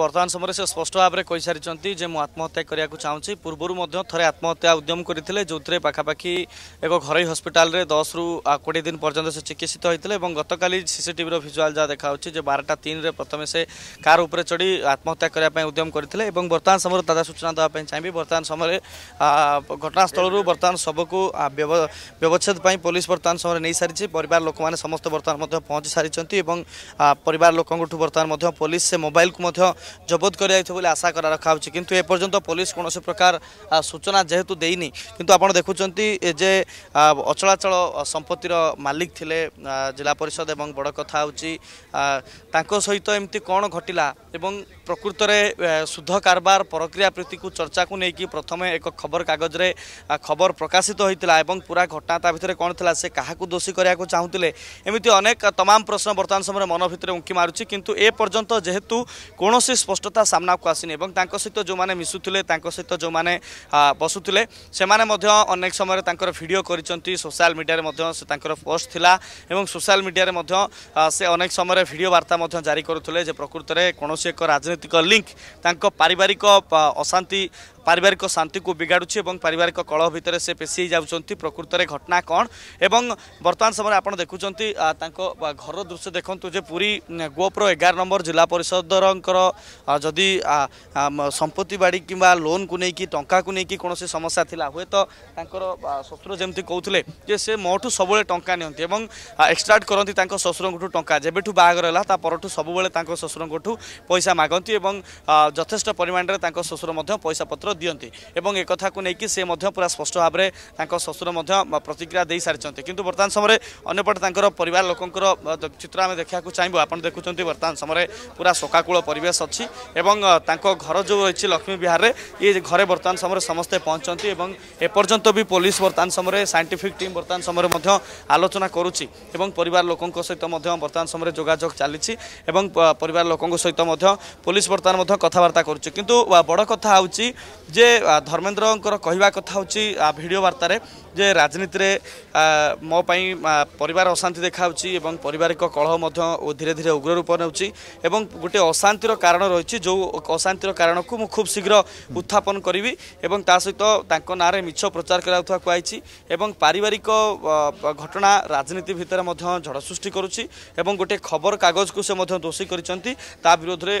बर्तमा समय स्पष्ट भावर चाहिँ मु आत्महत्या गर्दा चाहन्छु पूर्वु थोरै आत्महत्या उद्यम गरिखि एक घरै हस्पिटाल दस रु क दिन से चिकित्सित हुन्छ गतकाली सिसिटि र भिजुआल जहाँ देखाहे बारटा कार उपर चढ़ी आत्महत्या उद्यम गरि बर्तन समय दादा सूचना देपाई चाहिँ बर्तान समयले घटनास्थलु बर्तन सबको व्यव्छेदपपू पुलिस बर्तमान समयमा नै सिच्छा परिवार लोकसे समे बर्तन पहचिसारिन् लोक बर्तनसे मोबलको জবত করে যাই বলে আশা করা রখা হচ্ছে কিন্তু এপর্যন্ত পুলিশ কোণী প্রকার সূচনা যেহেতু দেইনি কিন্তু আপনার দেখুম যে অচলাচল সম্পত্তির মালিক লে জেলা পরিষদ এবং বড় কথা হচ্ছে তাঁর সহিত এমতি কণ ঘটিলা এবং প্রকৃতরে শুদ্ধ কারবার প্রক্রিয়া প্রীতিকু চর্চাকু নেই প্রথমে এক খবর কাগজরে খবর প্রকাশিত হয়েছিল এবং পুরা ঘটনা তা ভিতরে কণ লা সে কাহু দোষী করা চাহুলে এমতি অনেক তমাম প্রশ্ন বর্তমান সময় মন ভিতরে উঁকি মারুচি কিন্তু এ পর্যন্ত যেহেতু কোণী ସ୍ପଷ୍ଟତା ସାମ୍ନାକୁ ଆସିନି ଏବଂ ତାଙ୍କ ସହିତ ଯେଉଁମାନେ ମିଶୁଥିଲେ ତାଙ୍କ ସହିତ ଯେଉଁମାନେ ବସୁଥିଲେ ସେମାନେ ମଧ୍ୟ ଅନେକ ସମୟରେ ତାଙ୍କର ଭିଡ଼ିଓ କରିଛନ୍ତି ସୋସିଆଲ ମିଡ଼ିଆରେ ମଧ୍ୟ ସେ ତାଙ୍କର ପୋଷ୍ଟ ଥିଲା ଏବଂ ସୋସିଆଲ ମିଡ଼ିଆରେ ମଧ୍ୟ ସେ ଅନେକ ସମୟରେ ଭିଡ଼ିଓ ବାର୍ତ୍ତା ମଧ୍ୟ ଜାରି କରୁଥିଲେ ଯେ ପ୍ରକୃତରେ କୌଣସି ଏକ ରାଜନୈତିକ ଲିଙ୍କ ତାଙ୍କ ପାରିବାରିକ ଅଶାନ୍ତି पारिवारिक शांति को बिगाड़ी और पारिवारिक कलह भितर से पेशी जा प्रकृत घटना कौन एवं बर्तमान समय आप देखुं घर दृश्य देखु जो पूरी गोप्र एगार नंबर जिला परिषदर जदि संपत्ति बाड़ी कि लोन को लेकिन टाँह को लेकिन कौन से समस्या थी हूँ तो शुरु जमी कहते से मोठ सब टाँह नि एक्सट्राक्ट करती शुरु टाँग जेबू बाहर है पर सब शुरु पैसा मागती और जथेष परिमाण में शुरु पैसा पत्र দিকে এবং একথা নেই সে পুরা স্পষ্ট ভাবে তাঁর শ্বশুর প্রতিক্রিয়া দিয়ে সারিছেন কিন্তু বর্তমান সময় অন্যপটে তাঁর পরিবার লোকর চিত্র আমি দেখা চাইবু আপনার দেখুম বর্তমান সময় পুরা শোকাকূল পরিবেশ অছি এবং তাঁর ঘর যে রয়েছে লক্ষ্মী বিহারে ই ঘরে বর্তমান সময় সমস্তে পৌঁছান এবং এপর্যন্ত বি পুলিশ বর্তমান সময় সাইন্টিফিক টিম বর্তমান সময় আলোচনা করুছি এবং পরিবার লোক সহিত বর্তমান সময় যোগাযোগ চালছে এবং পরিবার লোক সহিত পুলিশ বর্তমান কথাবার্তা করছে কিন্তু বড় কথা হচ্ছে ଯେ ଧର୍ମେନ୍ଦ୍ରଙ୍କର କହିବା କଥା ହେଉଛି ଭିଡ଼ିଓ ବାର୍ତ୍ତାରେ ଯେ ରାଜନୀତିରେ ମୋ ପାଇଁ ପରିବାର ଅଶାନ୍ତି ଦେଖାହେଉଛି ଏବଂ ପାରିବାରିକ କଳହ ମଧ୍ୟ ଧୀରେ ଧୀରେ ଉଗ୍ର ରୂପ ନେଉଛି ଏବଂ ଗୋଟିଏ ଅଶାନ୍ତିର କାରଣ ରହିଛି ଯେଉଁ ଅଶାନ୍ତିର କାରଣକୁ ମୁଁ ଖୁବ୍ ଶୀଘ୍ର ଉତ୍ଥାପନ କରିବି ଏବଂ ତା ସହିତ ତାଙ୍କ ନାଁରେ ମିଛ ପ୍ରଚାର କରାଯାଉଥିବା କୁହାଯାଇଛି ଏବଂ ପାରିବାରିକ ଘଟଣା ରାଜନୀତି ଭିତରେ ମଧ୍ୟ ଝଡ଼ ସୃଷ୍ଟି କରୁଛି ଏବଂ ଗୋଟିଏ ଖବରକାଗଜକୁ ସେ ମଧ୍ୟ ଦୋଷୀ କରିଛନ୍ତି ତା ବିରୋଧରେ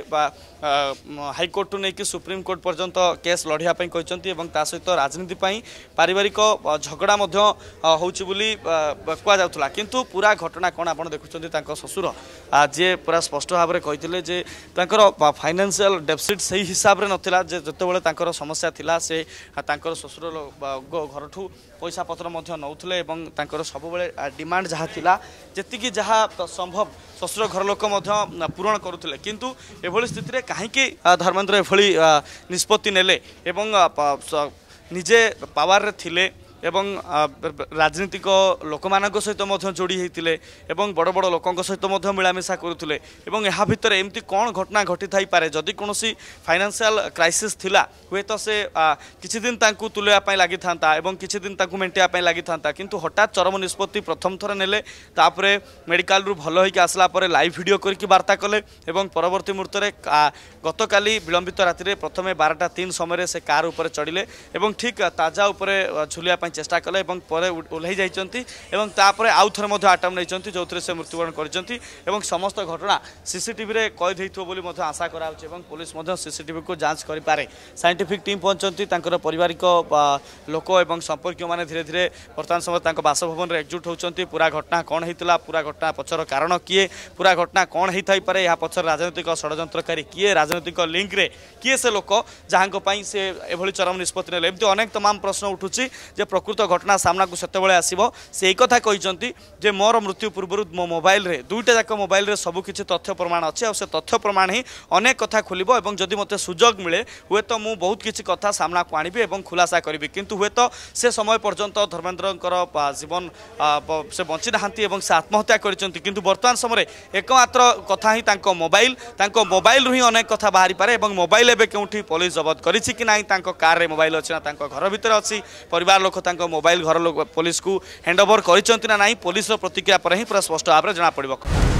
ହାଇକୋର୍ଟରୁ ନେଇକି ସୁପ୍ରିମକୋର୍ଟ ପର୍ଯ୍ୟନ୍ତ କେସ୍ ଲଢ଼ିବା ପାଇଁ କହିଛନ୍ତି ଏବଂ ତା ସହିତ ରାଜନୀତି ପାଇଁ ପାରିବାରିକ ଝଗଡ଼ା ঝগড়া মধ্যে হচ্ছে বলে কুযাওয়া কিন্তু পুরা ঘটনা কোণ আপনার দেখুম তাঁর শ্বশুর যে পুরা স্পষ্ট ভাবে কে যে তাঁর ফাইনান্সিয়াল ডেফিসিট সেই হিসাবে নথিলা যে যেতবে তাঁর সমস্যা লা সে তাঁর শ্বশুর ঘরঠু পয়সা পত্র নৌলে এবং তাঁর সবুলে ডিমান্ড যা লা যেতিকি যা সম্ভব শ্বশুর ঘর লোক পূরণ করুলে কিন্তু এভাবে স্থিতিরে কাহিকি ধর্মেন্দ্র এভাবে নিষ্পতি নেলে এবং নিজে পাওয়ারে থিলে ଏବଂ ରାଜନୀତିକ ଲୋକମାନଙ୍କ ସହିତ ମଧ୍ୟ ଯୋଡ଼ି ହୋଇଥିଲେ ଏବଂ ବଡ଼ ବଡ଼ ଲୋକଙ୍କ ସହିତ ମଧ୍ୟ ମିଳାମିଶା କରୁଥିଲେ ଏବଂ ଏହା ଭିତରେ ଏମିତି କ'ଣ ଘଟଣା ଘଟିଥାଇପାରେ ଯଦି କୌଣସି ଫାଇନାନ୍ସିଆଲ କ୍ରାଇସିସ୍ ଥିଲା ହୁଏତ ସେ କିଛି ଦିନ ତାଙ୍କୁ ତୁଲାଇବା ପାଇଁ ଲାଗିଥାନ୍ତା ଏବଂ କିଛି ଦିନ ତାଙ୍କୁ ମେଣ୍ଟାଇବା ପାଇଁ ଲାଗିଥାନ୍ତା କିନ୍ତୁ ହଠାତ୍ ଚରମ ନିଷ୍ପତ୍ତି ପ୍ରଥମ ଥର ନେଲେ ତାପରେ ମେଡ଼ିକାଲରୁ ଭଲ ହୋଇକି ଆସିଲା ପରେ ଲାଇଭ୍ ଭିଡ଼ିଓ କରିକି ବାର୍ତ୍ତା କଲେ ଏବଂ ପରବର୍ତ୍ତୀ ମୁହୂର୍ତ୍ତରେ ଗତକାଲି ବିଳମ୍ବିତ ରାତିରେ ପ୍ରଥମେ ବାରଟା ତିନି ସମୟରେ ସେ କାର୍ ଉପରେ ଚଢ଼ିଲେ ଏବଂ ଠିକ୍ ତାଜା ଉପରେ ଝୁଲିବା ପାଇଁ চেষ্টা কলে এবং পরে ওহ্লাই যাই এবং তাপরে আউথরে মধ্যে আটাম নেই যে সে মৃত্যুবরণ করেছেন এবং সমস্ত ঘটনা সিসিটিভি কয়েদ হয়েছে বলে মধ্যে আশা করা হচ্ছে এবং পুলিশ মধ্যে সিসিটিভি কু যাঞ্চ করে সাইন্টিফিক টিম পৌঁছতে তাঁর পারিবারিক লোক এবং সম্পর্কীয় মানে ধীরে ধীরে বর্তমান সময় তাঁর বাসভবনের একজুট হচ্ছেন পুরা ঘটনা কণ হয়েছিল পুরা ঘটনা পছর কারণ কি পুরা ঘটনা কণ হয়ে ଏହା ପଛରେ ରାଜନୈତିକ ଷଡ଼ଯନ୍ତ୍ରକାରୀ କିଏ ରାଜନୈତିକ ଲିଙ୍କରେ କିଏ ସେ ଲୋକ ଯାହାଙ୍କ ପାଇଁ ସେ ଏଭଳି ଚରମ ନିଷ୍ପତ୍ତି ନେଲେ ଏମିତି ଅନେକ ତମାମ ପ୍ରଶ୍ନ ଉଠୁଛି ଯେ প্রকৃত ঘটনা সামনাকু সেতবে আসব সেই কথা কিন্তু যে মোর মৃত্যু পূর্বর মো মোবাইলে দুইটা যাক মোবাইলে সবুকিছি তথ্য প্রমাণ অছে সে তথ্য প্রমাণ হি অনেক কথা খোলব এবং যদি মতো সুযোগ মিলে হুয়েত মু বহুত কিছু কথা সামনাকু আনবি এবং খুলাসা করবি কিন্তু হুয়েত সে সময় পর্যন্ত ধর্মেন্দ্রঙ্কর জীবন সে বঞ্চি না এবং সে আত্মহত্যা করেছেন কিন্তু বর্তমান সময়ে একমাত্র কথা হি তাঁর মোবাইল তাঁর মোবাইল হি অনেক কথা বাহারি পারে এবং মোবাইল এবে কেউটি পুলিশ জবত করেছি কি না তাঁর কারে মোবাইল অছে না তাঁর ঘর ভিতরে অছি পরিবার লোক তাঁর ତାଙ୍କ ମୋବାଇଲ ଘର ଲୋକ ପୋଲିସକୁ ହ୍ୟାଣ୍ଡଓଭର କରିଛନ୍ତି ନା ନାହିଁ ପୋଲିସର ପ୍ରତିକ୍ରିୟା ପରେ ହିଁ ପୁରା ସ୍ପଷ୍ଟ ଭାବରେ ଜଣାପଡ଼ିବ